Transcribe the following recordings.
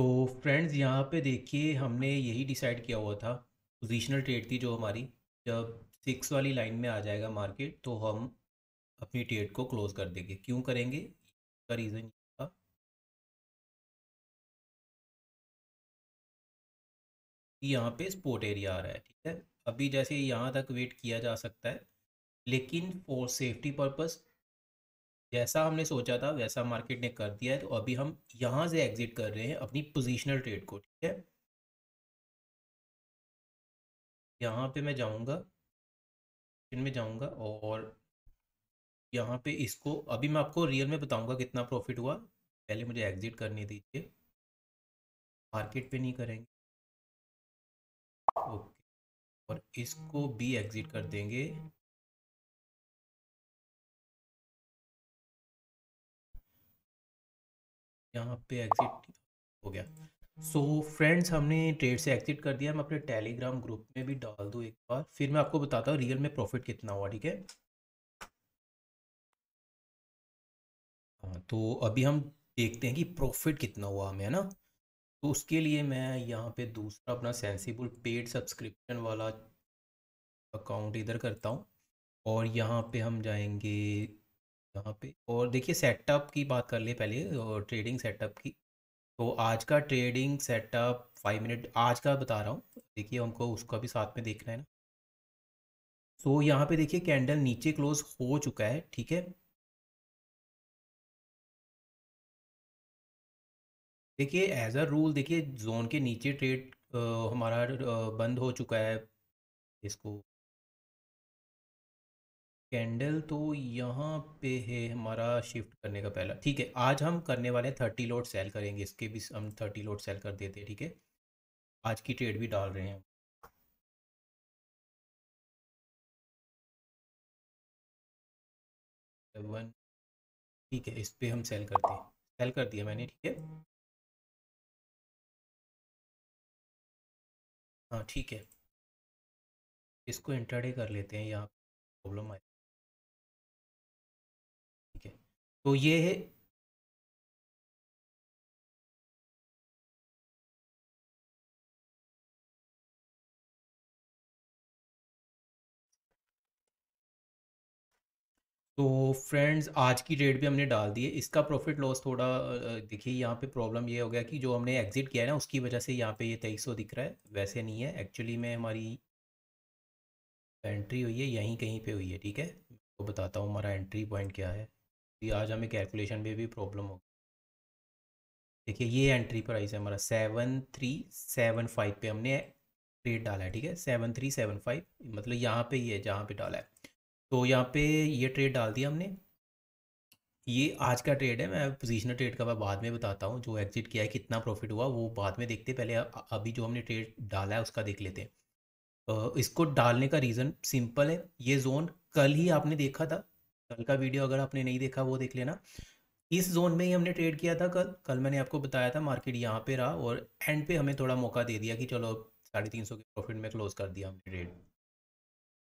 तो फ्रेंड्स यहाँ पे देखिए हमने यही डिसाइड किया हुआ था पोजिशनल ट्रेड थी जो हमारी जब सिक्स वाली लाइन में आ जाएगा मार्केट तो हम अपनी ट्रेड को क्लोज़ कर देंगे क्यों करेंगे का रीज़न यहाँ पे स्पोर्ट एरिया आ रहा है ठीक है अभी जैसे यहाँ तक वेट किया जा सकता है लेकिन फॉर सेफ्टी पर्पज़ जैसा हमने सोचा था वैसा मार्केट ने कर दिया है तो अभी हम यहाँ से एग्जिट कर रहे हैं अपनी पोजिशनल ट्रेड को ठीक है यहाँ पे मैं जाऊँगा में जाऊँगा और यहाँ पे इसको अभी मैं आपको रियल में बताऊँगा कितना प्रॉफिट हुआ पहले मुझे एग्जिट करने दीजिए मार्केट पे नहीं करेंगे ओके और इसको भी एग्जिट कर देंगे यहाँ पे एग्जिट हो गया सो so, फ्रेंड्स हमने ट्रेड से एग्जिट कर दिया मैं अपने टेलीग्राम ग्रुप में भी डाल दूँ एक बार फिर मैं आपको बताता हूँ रियल में प्रॉफिट कितना हुआ ठीक है हाँ तो अभी हम देखते हैं कि प्रॉफिट कितना हुआ हमें है ना तो उसके लिए मैं यहाँ पे दूसरा अपना सेंसिबल पेड सब्सक्रिप्शन वाला अकाउंट इधर करता हूँ और यहाँ पे हम जाएंगे यहाँ पे और देखिए सेटअप की बात कर लिए पहले और ट्रेडिंग सेटअप की तो आज का ट्रेडिंग सेटअप फाइव मिनट आज का बता रहा हूँ देखिए हमको उसका भी साथ में देखना है ना सो तो so, यहाँ पे देखिए कैंडल नीचे क्लोज हो चुका है ठीक है देखिए एज अ रूल देखिए जोन के नीचे ट्रेड हमारा आ, बंद हो चुका है इसको कैंडल तो यहाँ पे है हमारा शिफ्ट करने का पहला ठीक है आज हम करने वाले थर्टी लोड सेल करेंगे इसके भी हम थर्टी लोड सेल कर देते हैं ठीक है आज की ट्रेड भी डाल रहे हैं वन ठीक है इस पर हम सेल करते हैं सेल कर दिया मैंने ठीक है हाँ ठीक है इसको इंटरडे कर लेते हैं यहाँ प्रॉब्लम आई तो ये है तो फ्रेंड्स आज की डेट भी हमने डाल दिए इसका प्रॉफिट लॉस थोड़ा देखिए यहाँ पे प्रॉब्लम ये हो गया कि जो हमने एग्जिट किया है ना उसकी वजह से यहाँ पे ये तेईस सौ दिख रहा है वैसे नहीं है एक्चुअली में हमारी एंट्री हुई है यहीं कहीं पे हुई है ठीक है तो बताता हूँ हमारा एंट्री पॉइंट क्या है भी आज हमें कैलकुलेशन में भी प्रॉब्लम होगी देखिए ये एंट्री प्राइस है हमारा सेवन थ्री सेवन फाइव पे हमने रेट डाला है ठीक है सेवन थ्री सेवन फाइव मतलब यहाँ पे ये जहाँ पे डाला है तो यहाँ पे ये ट्रेड डाल दिया हमने ये आज का ट्रेड है मैं पोजिशनल ट्रेड का मैं बाद में बताता हूँ जो एग्जिट किया है कितना प्रॉफिट हुआ वो बाद में देखते पहले अभी जो हमने ट्रेड डाला है उसका देख लेते हैं इसको डालने का रीज़न सिंपल है ये जोन कल ही आपने देखा था कल का वीडियो अगर आपने नहीं देखा वो देख लेना इस जोन में ही हमने ट्रेड किया था कल कल मैंने आपको बताया था मार्केट यहाँ पे रहा और एंड पे हमें थोड़ा मौका दे दिया कि चलो साढ़े तीन सौ के प्रॉफिट में क्लोज कर दिया हमने ट्रेड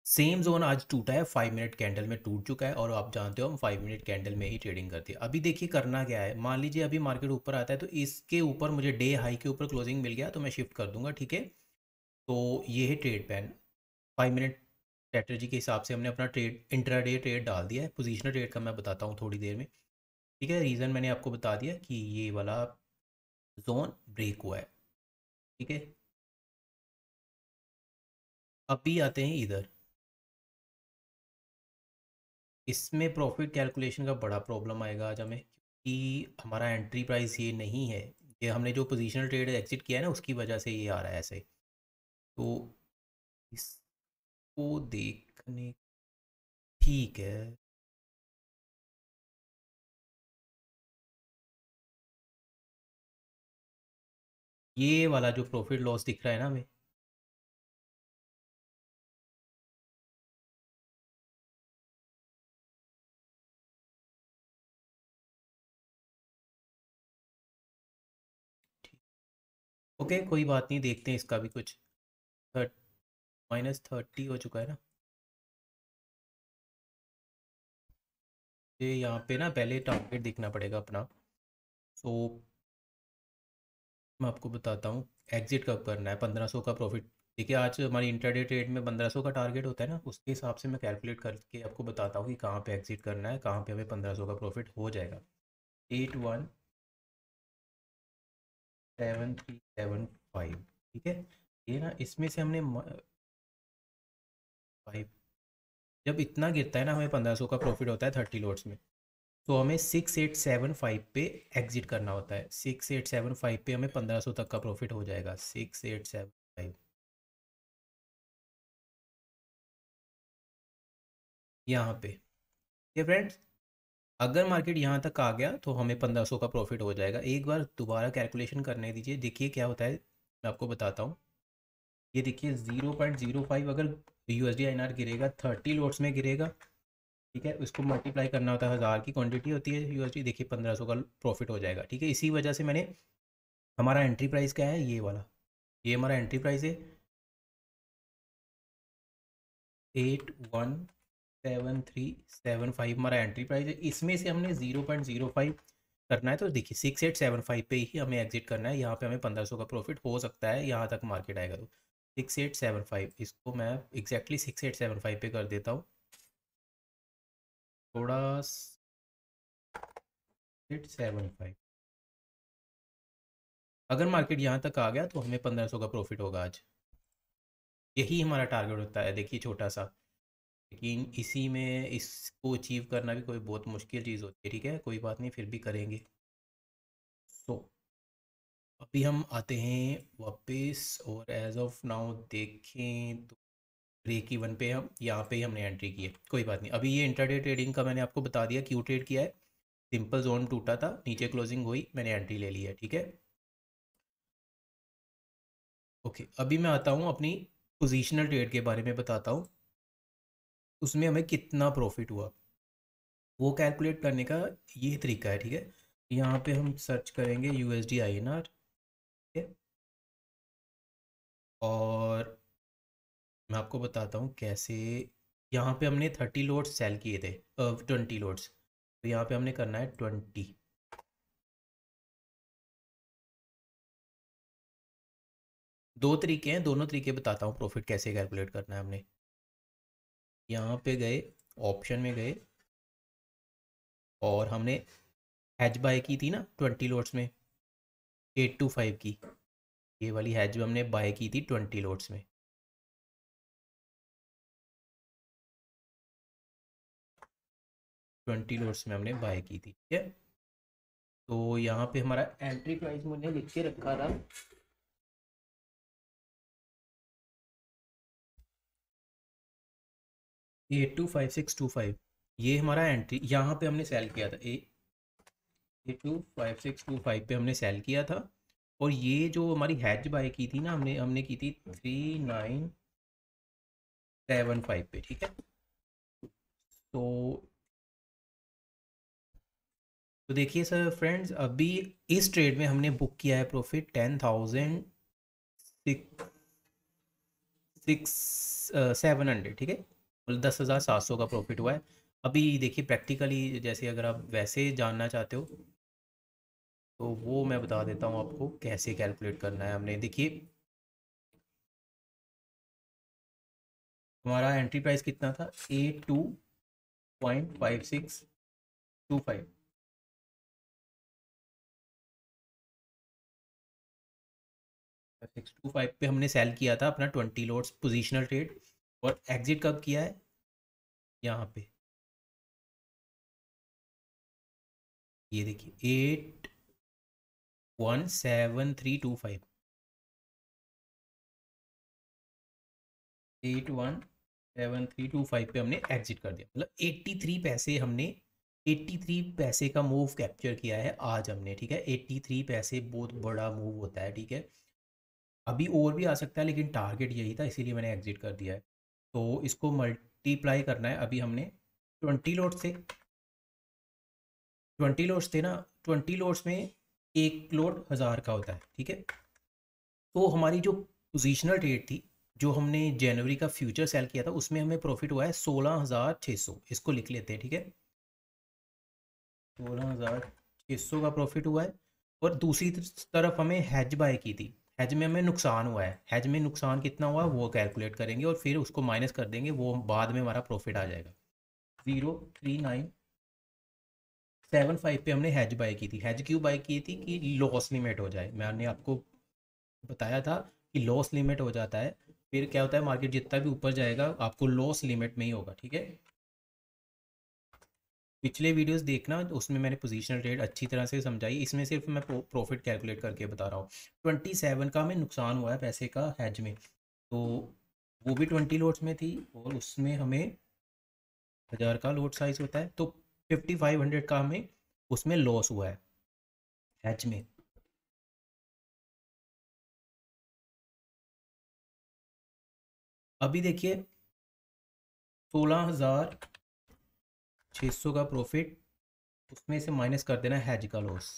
सेम जोन आज टूटा है फाइव मिनट कैंडल में टूट चुका है और आप जानते हो हम फाइव मिनट कैंडल में ही ट्रेडिंग करते हैं अभी देखिए करना क्या है मान लीजिए अभी मार्केट ऊपर आता है तो इसके ऊपर मुझे डे हाई के ऊपर क्लोजिंग मिल गया तो मैं शिफ्ट कर दूंगा ठीक है तो ये है ट्रेड पैन फाइव मिनट स्ट्रेटजी के हिसाब से हमने अपना ट्रेड इंट्रा डे ट्रेड डाल दिया है पोजिशनल ट्रेड का मैं बताता हूँ थोड़ी देर में ठीक है रीज़न मैंने आपको बता दिया कि ये वाला जोन ब्रेक हुआ है ठीक है अभी आते हैं इधर इसमें प्रॉफिट कैलकुलेशन का बड़ा प्रॉब्लम आएगा आज हमें क्योंकि हमारा एंट्री प्राइस ये नहीं है ये हमने जो पोजिशनल ट्रेड एग्जिट किया है ना उसकी वजह से ये आ रहा है ऐसे तो इस को देखने ठीक है ये वाला जो प्रॉफिट लॉस दिख रहा है ना हमें ओके okay, कोई बात नहीं देखते हैं इसका भी कुछ थर्ट माइनस थर्टी हो चुका है ना ये यहाँ पे ना पहले टारगेट देखना पड़ेगा अपना सो so, मैं आपको बताता हूँ एग्जिट कब करना है पंद्रह सौ का प्रॉफिट देखिए आज हमारी इंटरडे ट्रेड में पंद्रह सौ का टारगेट होता है ना उसके हिसाब से मैं कैलकुलेट करके आपको बताता हूँ कि कहाँ पे एग्जिट करना है कहाँ पे हमें पंद्रह सौ का प्रॉफिट हो जाएगा eight one seven three seven five ठीक है ये ना इसमें से हमने फाइव जब इतना गिरता है ना हमें पंद्रह सौ का प्रॉफिट होता है थर्टी लोड्स में तो हमें सिक्स एट सेवन फाइव पे एग्जिट करना होता है सिक्स एट सेवन फाइव पे हमें पंद्रह सौ तक का प्रॉफिट हो जाएगा सिक्स एट सेवन फाइव यहाँ पे ये फ्रेंड्स अगर मार्केट यहाँ तक आ गया तो हमें पंद्रह सौ का प्रॉफिट हो जाएगा एक बार दोबारा कैलकुलेशन करने दीजिए देखिए क्या होता है मैं आपको बताता हूँ ये देखिए ज़ीरो पॉइंट ज़ीरो फाइव अगर तो यू एस गिरेगा थर्टी लोट्स में गिरेगा ठीक है उसको मल्टीप्लाई करना होता है हज़ार की क्वांटिटी होती है यू देखिए पंद्रह सौ का प्रॉफिट हो जाएगा ठीक है इसी वजह से मैंने हमारा एंट्री प्राइस क्या है ये वाला ये हमारा एंट्री प्राइस है eight one seven three seven five हमारा एंट्री प्राइस है इसमें से हमने ज़ीरो पॉइंट ज़ीरो फाइव करना है तो देखिए सिक्स एट सेवन फाइव पे ही हमें एग्जिट करना है यहाँ पे हमें पंद्रह सौ का प्रॉफिट हो सकता है यहाँ तक मार्केट आएगा तो सिक्स एट सेवन फाइव इसको मैं exactly six eight seven five पे कर देता हूँ थोड़ा एट सेवन फाइव अगर मार्केट यहाँ तक आ गया तो हमें पंद्रह सौ का प्रॉफिट होगा आज यही हमारा टारगेट होता है देखिए छोटा सा लेकिन इसी में इसको अचीव करना भी कोई बहुत मुश्किल चीज़ होती है ठीक है कोई बात नहीं फिर भी करेंगे सो so, अभी हम आते हैं वापस और एज ऑफ नाउ देखें तो ब्रेक इवन पे हम यहाँ पे ही हमने एंट्री की है कोई बात नहीं अभी ये इंटरडे ट्रेडिंग का मैंने आपको बता दिया क्यों ट्रेड किया है सिंपल जोन टूटा था नीचे क्लोजिंग हुई मैंने एंट्री ले ली है ठीक है ओके अभी मैं आता हूँ अपनी पोजिशनल ट्रेड के बारे में बताता हूँ उसमें हमें कितना प्रॉफिट हुआ वो कैलकुलेट करने का ये तरीका है ठीक है यहाँ पे हम सर्च करेंगे U S D I N R और मैं आपको बताता हूँ कैसे यहाँ पे हमने थर्टी लोड्स सेल किए थे ट्वेंटी लोड्स तो यहाँ पे हमने करना है ट्वेंटी दो तरीके हैं दोनों तरीके बताता हूँ प्रॉफिट कैसे कैलकुलेट करना है हमने यहाँ पे गए ऑप्शन में गए और हमने एच बाय की थी ना ट्वेंटी लोट्स में एट टू फाइव की ये वाली है जो हमने बाय की थी ट्वेंटी लोड्स में ट्वेंटी लोड्स में हमने बाय की थी ठीक है तो यहाँ पे हमारा एंट्री प्राइस मैंने लिख के रखा था eight two five six two five ये हमारा एंट्री यहाँ पे हमने सेल किया था eight two five six two five पे हमने सेल किया था और ये जो हमारी हैच बाय की थी ना हमने हमने की थी थ्री नाइन सेवन फाइव पे ठीक है तो तो देखिए सर फ्रेंड्स अभी इस ट्रेड में हमने बुक किया है profit ten thousand six seven hundred ठीक है मतलब दस हज़ार सात सौ का प्रॉफिट हुआ है अभी देखिए प्रैक्टिकली जैसे अगर आप वैसे जानना चाहते हो तो वो मैं बता देता हूँ आपको कैसे कैलकुलेट करना है हमने देखिए हमारा एंट्री प्राइस कितना था eight two point five six two five six two five पे हमने सेल किया था अपना ट्वेंटी लोड्स पोजिशनल ट्रेड और एग्जिट कब किया है यहाँ पे ये देखिए eight one seven three two five eight one seven three two five पे हमने एग्जिट कर दिया मतलब एट्टी थ्री पैसे हमने एट्टी थ्री पैसे का मूव कैप्चर किया है आज हमने ठीक है एट्टी थ्री पैसे बहुत बड़ा मूव होता है ठीक है अभी और भी आ सकता है लेकिन टारगेट यही था इसीलिए मैंने एग्जिट कर दिया है तो इसको मल्टीप्लाई करना है अभी हमने ट्वेंटी लोड्स थे ट्वेंटी लोड्स थे ना ट्वेंटी लोड्स में एक करोड़ हज़ार का होता है ठीक है तो हमारी जो पोजिशनल रेट थी जो हमने जनवरी का फ्यूचर सेल किया था उसमें हमें प्रॉफिट हुआ है सोलह हज़ार छः सौ इसको लिख लेते हैं ठीक है सोलह हज़ार छः सौ का प्रॉफिट हुआ है और दूसरी तरफ हमें हैज बाय की थी हैज में हमें नुकसान हुआ है हैज में नुकसान कितना हुआ वो कैलकुलेट करेंगे और फिर उसको माइनस कर देंगे वो बाद में हमारा प्रॉफिट आ जाएगा zero three nine seven five पे हमने हैज बाई की थी हैज क्यों बाई की थी कि लॉस लिमिट हो जाए मैंने आपको बताया था कि लॉस लिमिट हो जाता है फिर क्या होता है मार्केट जितना भी ऊपर जाएगा आपको लॉस लिमिट में ही होगा ठीक है पिछले वीडियोस देखना उसमें मैंने पोजीशनल ट्रेड अच्छी तरह से समझाई इसमें सिर्फ मैं प्रॉफिट कैलकुलेट करके बता रहा हूँ ट्वेंटी सेवन का हमें नुकसान हुआ है पैसे का हैज में तो वो भी ट्वेंटी लोट्स में थी और उसमें हमें हज़ार का लोट साइज़ होता है तो फिफ्टी फाइव हंड्रेड का हमें उसमें लॉस हुआ है हैच में अभी देखिए सोलह हज़ार छ सौ का प्रॉफिट उसमें से माइनस कर देना हैज का लॉस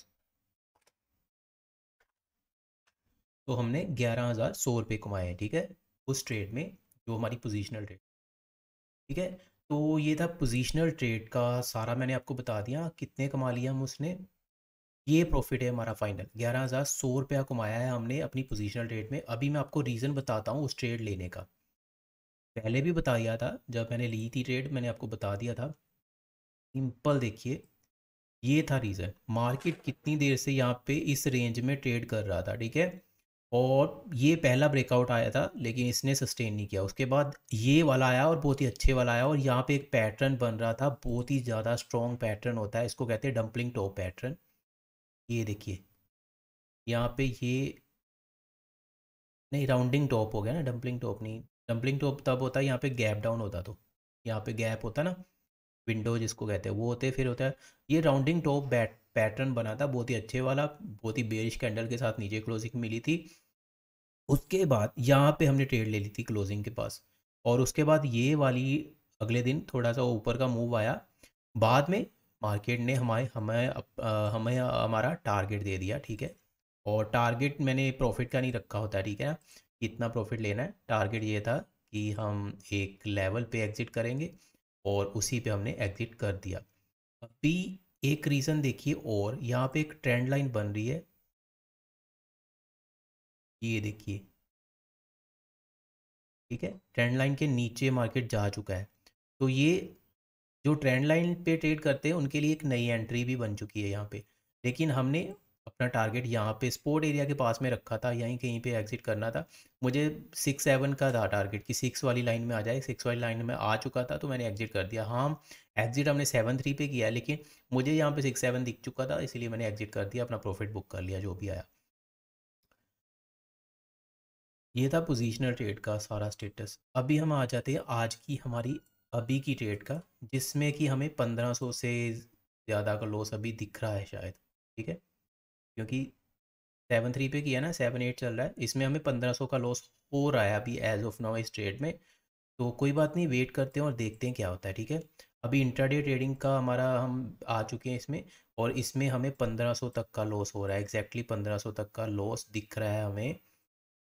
तो हमने ग्यारह हज़ार सौ रुपये कमाए हैं ठीक है उस ट्रेड में जो हमारी पोजिशनल ट्रेड ठीक है तो ये था पोजिशनल ट्रेड का सारा मैंने आपको बता दिया कितने कमा लिया हम उसने ये प्रॉफिट है हमारा फाइनल ग्यारह हज़ार सौ रुपया कमाया है हमने अपनी पोजिशनल ट्रेड में अभी मैं आपको रीज़न बताता हूँ उस ट्रेड लेने का पहले भी बता दिया था जब मैंने ली थी ट्रेड मैंने आपको बता दिया था सिंपल देखिए ये था रीज़न मार्केट कितनी देर से यहाँ पे इस रेंज में ट्रेड कर रहा था ठीक है और ये पहला ब्रेकआउट आया था लेकिन इसने सस्टेन नहीं किया उसके बाद ये वाला आया और बहुत ही अच्छे वाला आया और यहाँ पे एक पैटर्न बन रहा था बहुत ही ज़्यादा स्ट्रॉन्ग पैटर्न होता है इसको कहते हैं डम्पलिंग टॉप पैटर्न ये देखिए यहाँ पे ये नहीं राउंडिंग टॉप हो गया ना डम्पलिंग टॉप नहीं डंपलिंग टॉप तब होता है यहाँ पर गैप डाउन होता तो यहाँ पर गैप होता ना विंडो जिसको कहते हैं वो होते फिर होता है ये राउंडिंग टॉप बैट पैटर्न बना था बहुत ही अच्छे वाला बहुत ही बेरिश कैंडल के साथ नीचे क्लोजिंग मिली थी उसके बाद यहाँ पे हमने ट्रेड ले ली थी क्लोजिंग के पास और उसके बाद ये वाली अगले दिन थोड़ा सा ऊपर का मूव आया बाद में मार्केट ने हमारे हमें हमें हमारा टारगेट दे दिया ठीक है और टारगेट मैंने प्रॉफिट का नहीं रखा होता ठीक है ना कितना प्रॉफिट लेना है टारगेट ये था कि हम एक लेवल पे एग्ज़िट करेंगे और उसी पे हमने एग्ज़िट कर दिया अभी एक रीज़न देखिए और यहाँ पे एक ट्रेंड लाइन बन रही है ये देखिए ठीक है ट्रेंड लाइन के नीचे मार्केट जा चुका है तो ये जो ट्रेंड लाइन पे ट्रेड करते हैं उनके लिए एक नई एंट्री भी बन चुकी है यहाँ पे लेकिन हमने अपना टारगेट यहाँ पे स्पोर्ट एरिया के पास में रखा था यहीं कहीं पे एग्जिट करना था मुझे सिक्स सेवन का था टारगेट कि सिक्स वाली लाइन में आ जाए सिक्स वाली लाइन में आ चुका था तो मैंने एग्जिट कर दिया हाँ एग्जिट हमने सेवन थ्री पे किया लेकिन मुझे यहाँ पे सिक्स सेवन दिख चुका था इसलिए मैंने एग्जिट कर दिया अपना प्रॉफिट बुक कर लिया जो भी आया ये था पोजिशनल ट्रेड का सारा स्टेटस अभी हम आ जाते हैं आज की हमारी अभी की ट्रेड का जिसमें कि हमें पंद्रह सौ से ज़्यादा का लॉस अभी दिख रहा है शायद ठीक है क्योंकि सेवन थ्री पे किया ना सेवन एट चल रहा है इसमें हमें पंद्रह सौ का लॉस हो रहा है अभी एज ऑफ नाउ इस ट्रेड में तो कोई बात नहीं वेट करते हैं और देखते हैं क्या होता है ठीक है अभी इंट्राडे ट्रेडिंग का हमारा हम आ चुके हैं इसमें और इसमें हमें पंद्रह सौ तक का लॉस हो रहा है एग्जैक्टली पंद्रह सौ तक का लॉस दिख रहा है हमें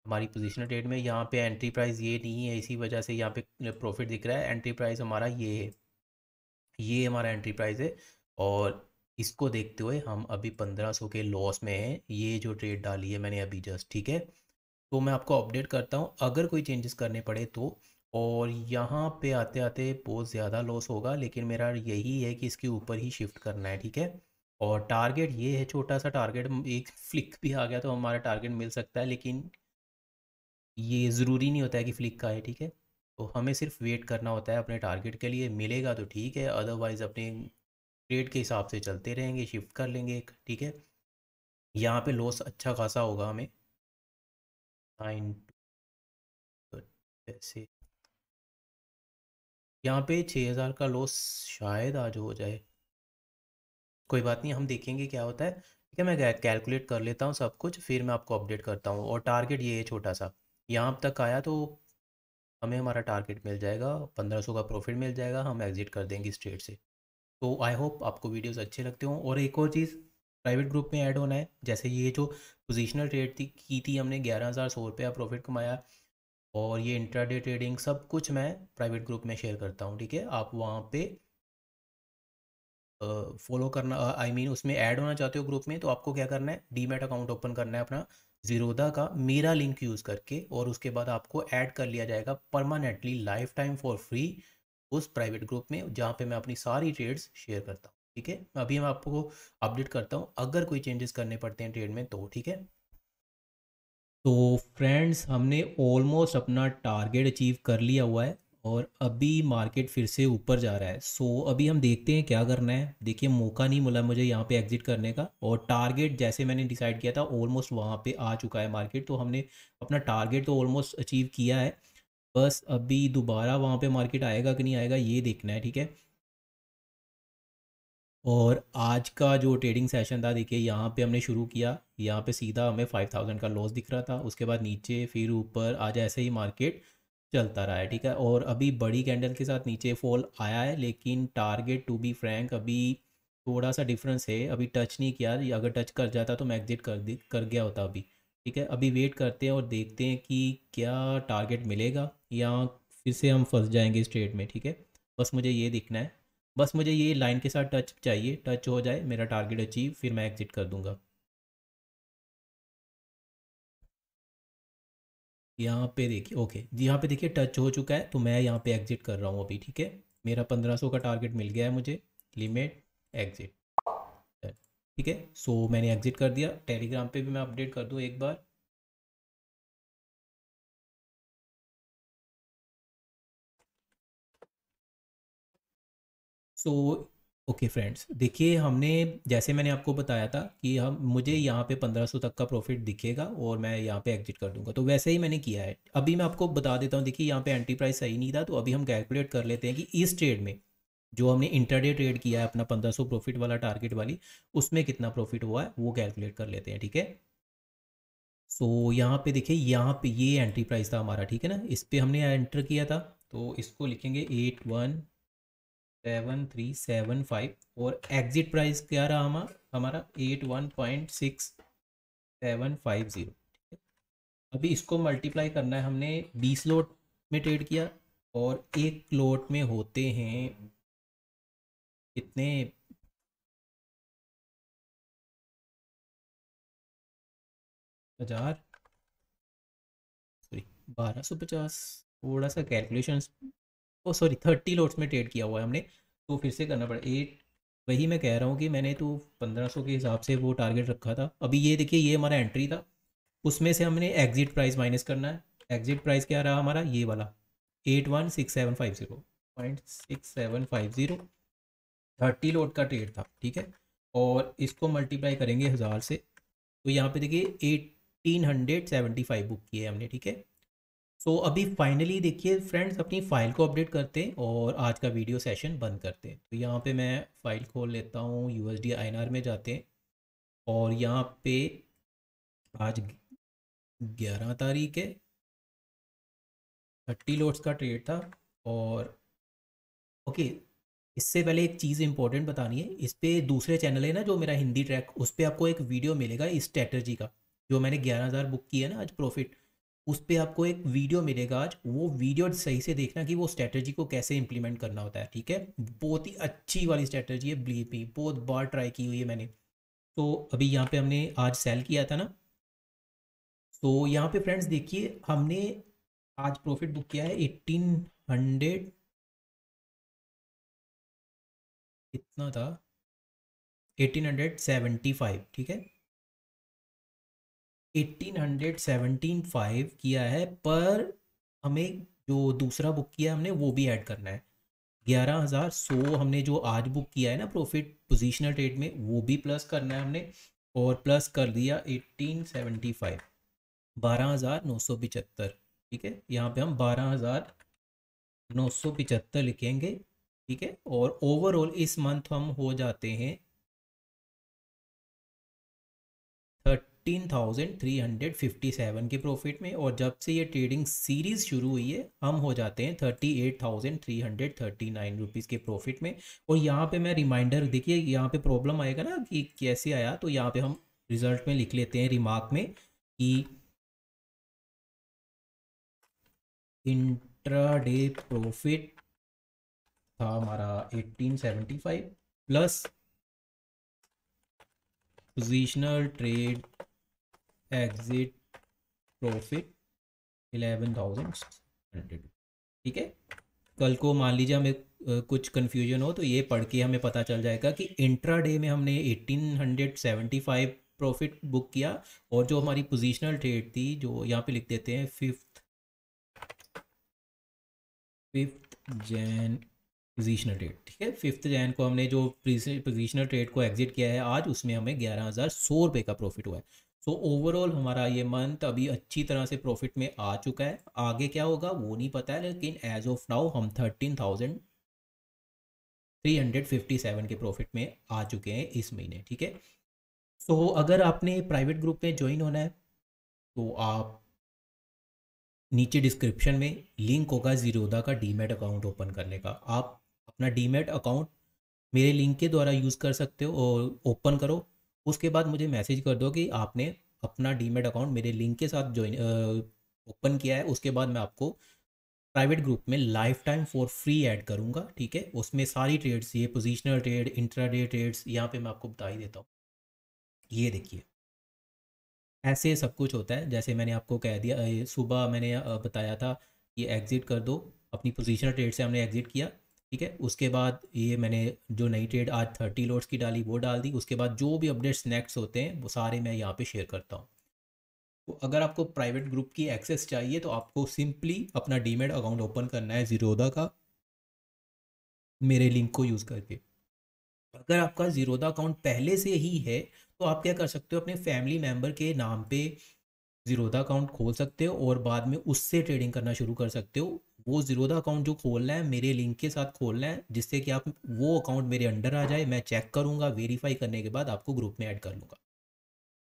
हमारी पोजिशनल ट्रेड में यहाँ पे एंट्री प्राइस ये नहीं है इसी वजह से यहाँ पे प्रॉफिट दिख रहा है एंट्री प्राइस हमारा ये है ये हमारा एंट्री प्राइस है और इसको देखते हुए हम अभी पंद्रह सौ के लॉस में हैं ये जो ट्रेड डाली है मैंने अभी जस्ट ठीक है तो मैं आपको अपडेट करता हूँ अगर कोई चेंजेस करने पड़े तो और यहाँ पे आते आते बहुत ज़्यादा लॉस होगा लेकिन मेरा यही है कि इसके ऊपर ही शिफ्ट करना है ठीक है और टारगेट ये है छोटा सा टारगेट एक फ्लिक भी आ गया तो हमारा टारगेट मिल सकता है लेकिन ये ज़रूरी नहीं होता है कि फ्लिक का है ठीक है तो हमें सिर्फ वेट करना होता है अपने टारगेट के लिए मिलेगा तो ठीक है अदरवाइज़ अपने ट्रेड के हिसाब से चलते रहेंगे शिफ्ट कर लेंगे ठीक है यहाँ पे लॉस अच्छा खासा होगा हमें नाइन जैसे तो यहाँ पे छः हज़ार का लॉस शायद आज हो जाए कोई बात नहीं हम देखेंगे क्या होता है ठीक है मैं कैलकुलेट कर लेता हूँ सब कुछ फिर मैं आपको अपडेट करता हूँ और टारगेट ये है छोटा सा यहाँ तक आया तो हमें हमारा टारगेट मिल जाएगा पंद्रह सौ का प्रॉफिट मिल जाएगा हम एग्जिट कर देंगे इस से तो आई होप आपको वीडियोस अच्छे लगते हों और एक और चीज़ प्राइवेट ग्रुप में ऐड होना है जैसे ये जो पोजिशनल ट्रेड थी की थी हमने ग्यारह हज़ार सौ रुपया प्रॉफिट कमाया और ये इंट्राडे ट्रेडिंग सब कुछ मैं प्राइवेट ग्रुप में शेयर करता हूँ ठीक है आप वहाँ पे फॉलो करना आई I मीन mean, उसमें ऐड होना चाहते हो ग्रुप में तो आपको क्या करना है डीमेट अकाउंट ओपन करना है अपना जीरोदा का मेरा लिंक यूज़ करके और उसके बाद आपको ऐड कर लिया जाएगा permanently lifetime for free उस प्राइवेट ग्रुप में जहाँ पे मैं अपनी सारी ट्रेड्स शेयर करता हूँ ठीक है अभी मैं आपको अपडेट करता हूँ अगर कोई चेंजेस करने पड़ते हैं ट्रेड में तो ठीक है तो फ्रेंड्स हमने ऑलमोस्ट अपना टारगेट अचीव कर लिया हुआ है और अभी मार्केट फिर से ऊपर जा रहा है सो so, अभी हम देखते हैं क्या करना है देखिए मौका नहीं मिला मुझे यहाँ पे एग्जिट करने का और टारगेट जैसे मैंने डिसाइड किया था ऑलमोस्ट वहाँ पे आ चुका है मार्केट तो हमने अपना टारगेट तो ऑलमोस्ट अचीव किया है बस अभी दोबारा वहाँ पे मार्केट आएगा कि नहीं आएगा ये देखना है ठीक है और आज का जो ट्रेडिंग सेशन था देखिए यहाँ पे हमने शुरू किया यहाँ पे सीधा हमें फाइव थाउजेंड का लॉस दिख रहा था उसके बाद नीचे फिर ऊपर आज ऐसे ही मार्केट चलता रहा है ठीक है और अभी बड़ी कैंडल के साथ नीचे फॉल आया है लेकिन टारगेट टू बी फ्रैंक अभी थोड़ा सा डिफरेंस है अभी टच नहीं किया अगर टच कर जाता तो मैं एग्जिट कर कर गया होता अभी ठीक है अभी वेट करते हैं और देखते हैं कि क्या टारगेट मिलेगा या फिर से हम फंस जाएंगे इस ट्रेड में ठीक है बस मुझे ये दिखना है बस मुझे ये लाइन के साथ टच चाहिए टच हो जाए मेरा टारगेट अचीव फिर मैं एग्ज़िट कर दूंगा यहाँ पे देखिए ओके यहाँ पे देखिए टच हो चुका है तो मैं यहाँ पे एग्ज़िट कर रहा हूँ अभी ठीक है मेरा पंद्रह सौ का टारगेट मिल गया है मुझे लिमिट एग्ज़िट ठीक है सो मैंने एग्ज़िट कर दिया टेलीग्राम पे भी मैं अपडेट कर दूँ एक बार सो ओके फ्रेंड्स देखिए हमने जैसे मैंने आपको बताया था कि हम मुझे यहाँ पे 1500 तक का प्रॉफिट दिखेगा और मैं यहाँ पे एग्जिट कर दूंगा तो वैसे ही मैंने किया है अभी मैं आपको बता देता हूँ देखिए यहाँ पे एंट्री प्राइस सही नहीं था तो अभी हम कैलकुलेट कर लेते हैं कि इस ट्रेड में जो हमने इंटरडे ट्रेड किया है अपना 1500 प्रॉफिट वाला टारगेट वाली उसमें कितना प्रॉफिट हुआ है वो कैलकुलेट कर लेते हैं ठीक है सो so, यहाँ पे देखिए यहाँ पे ये एंट्री प्राइस था हमारा ठीक है ना इस पर हमने एंटर किया था तो इसको लिखेंगे eight one seven three seven five और एग्जिट प्राइस क्या रहा हमारा हमारा eight one point six seven five zero अभी इसको मल्टीप्लाई करना है हमने बीस लोट में ट्रेड किया और एक लोट में होते हैं कितने हजार सॉरी बारह सौ पचास थोड़ा सा calculation oh sorry thirty lots में ट्रेड किया हुआ है हमने तो फिर से करना पड़ा एट वही मैं कह रहा हूँ कि मैंने तो पंद्रह सौ के हिसाब से वो टारगेट रखा था अभी ये देखिए ये हमारा एंट्री था उसमें से हमने एग्जिट प्राइस माइनस करना है एग्जिट प्राइस क्या रहा हमारा ये वाला eight one six seven five zero point six seven five zero thirty lot का ट्रेड था ठीक है और इसको मल्टीप्लाई करेंगे हज़ार से तो यहाँ पे देखिए eighteen hundred seventy five book किए हमने ठीक है सो तो so, अभी फाइनली देखिए फ्रेंड्स अपनी फ़ाइल को अपडेट करते हैं और आज का वीडियो सेशन बंद करते हैं तो यहाँ पे मैं फ़ाइल खोल लेता हूँ यू एस में जाते हैं और यहाँ पे आज ग्यारह तारीख है थर्टी लोड्स का ट्रेड था और ओके इससे पहले एक चीज़ इम्पोर्टेंट बतानी है इस पर दूसरे चैनल है ना जो मेरा हिंदी ट्रैक उस पर आपको एक वीडियो मिलेगा इस स्ट्रैटर्जी का जो मैंने ग्यारह हज़ार बुक किया ना आज प्रॉफिट उस पर आपको एक वीडियो मिलेगा आज वो वीडियो सही से देखना कि वो स्ट्रैटेजी को कैसे इंप्लीमेंट करना होता है ठीक है बहुत ही अच्छी वाली स्ट्रैटेजी है बिलीव मी बहुत बार ट्राई की हुई है मैंने तो अभी यहाँ पे हमने आज सेल किया था ना तो यहाँ पे फ्रेंड्स देखिए हमने आज प्रॉफिट बुक किया है एट्टीन हंड्रेड कितना था एटीन हंड्रेड सेवेंटी फाइव ठीक है एटीन फाइव किया है पर हमें जो दूसरा बुक किया हमने वो भी ऐड करना है ग्यारह हज़ार सौ हमने जो आज बुक किया है ना प्रॉफिट पोजिशनल ट्रेड में वो भी प्लस करना है हमने और प्लस कर दिया एट्टीन सेवेंटी फाइव बारह हज़ार नौ सौ पिचहत्तर ठीक है यहाँ पे हम बारह हज़ार नौ सौ पिचहत्तर लिखेंगे ठीक है और ओवरऑल इस मंथ हम हो जाते हैं 13,357 के प्रॉफिट में और जब से ये ट्रेडिंग सीरीज़ शुरू हुई है हम हो जाते हैं 38,339 रुपीस के प्रॉफिट में और यहाँ पे मैं रिमाइंडर देखिए यहाँ पे प्रॉब्लम आएगा ना कि कैसे आया तो यहाँ पे हम रिजल्ट में लिख लेते हैं रिमार्क में कि इंट्राडे प्रॉफिट था हमारा 1875 plus positional trade exit profit eleven thousand hundred ठीक है कल को मान लीजिए हमें कुछ कन्फ्यूजन हो तो ये पढ़ के हमें पता चल जाएगा कि इंट्रा डे में हमने hundred seventy five profit book किया और जो हमारी पोजिशनल ट्रेड थी जो यहाँ पे लिख देते हैं फिफ्थ फिफ्थ जैन पोजिशनल ट्रेड ठीक है फिफ्थ जैन को हमने जो पोजिशनल ट्रेड को एग्जिट किया है आज उसमें हमें ग्यारह हज़ार सौ रुपये का प्रॉफिट हुआ है सो so, ओवरऑल हमारा ये मंथ अभी अच्छी तरह से प्रॉफिट में आ चुका है आगे क्या होगा वो नहीं पता है लेकिन एज ऑफ नाउ हम thirteen thousand three hundred fifty seven के प्रॉफिट में आ चुके हैं इस महीने ठीक है सो so, अगर आपने प्राइवेट ग्रुप में ज्वाइन होना है तो आप नीचे डिस्क्रिप्शन में लिंक होगा जीरोदा का डीमेट अकाउंट ओपन करने का आप अपना डीमेट अकाउंट मेरे लिंक के द्वारा यूज़ कर सकते हो और ओपन करो उसके बाद मुझे मैसेज कर दो कि आपने अपना डीमेट अकाउंट मेरे लिंक के साथ ज्वाइन ओपन किया है उसके बाद मैं आपको प्राइवेट ग्रुप में lifetime for free add करूंगा ठीक है उसमें सारी ट्रेड्स ये पोजिशनल ट्रेड इंट्राडे ट्रेड्स यहाँ पे मैं आपको बता ही देता हूँ ये देखिए ऐसे सब कुछ होता है जैसे मैंने आपको कह दिया सुबह मैंने बताया था कि एग्ज़िट कर दो अपनी पोजिशनल ट्रेड से हमने एग्ज़िट किया ठीक है उसके बाद ये मैंने जो नई ट्रेड आज थर्टी लोड्स की डाली वो डाल दी उसके बाद जो भी अपडेट्स नेक्स्ट होते हैं वो सारे मैं यहाँ पे शेयर करता हूँ तो अगर आपको प्राइवेट ग्रुप की एक्सेस चाहिए तो आपको सिंपली अपना डीमेट अकाउंट ओपन करना है जीरोदा का मेरे लिंक को यूज़ करके अगर आपका जीरोदा अकाउंट पहले से ही है तो आप क्या कर सकते हो अपने फैमिली मेम्बर के नाम पर जीरोदा अकाउंट खोल सकते हो और बाद में उससे ट्रेडिंग करना शुरू कर सकते हो वो जीरोधा अकाउंट जो खोलना है मेरे लिंक के साथ खोलना है जिससे कि आप वो अकाउंट मेरे अंडर आ जाए मैं चेक करूँगा वेरीफाई करने के बाद आपको ग्रुप में ऐड कर लूँगा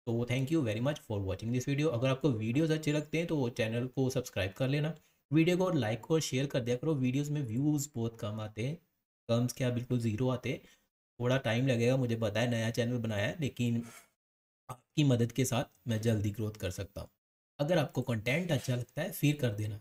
तो thank you very much for watching this video अगर आपको वीडियोज़ अच्छे लगते हैं तो चैनल को सब्सक्राइब कर लेना वीडियो को लाइक और शेयर कर दिया करो वीडियोज़ में व्यूज़ बहुत कम आते हैं कम्स क्या बिल्कुल ज़ीरो आते हैं थोड़ा टाइम लगेगा मुझे पता है नया चैनल बनाया है लेकिन आपकी मदद के साथ मैं जल्दी ग्रोथ कर सकता हूँ अगर आपको कंटेंट अच्छा लगता है फिर कर देना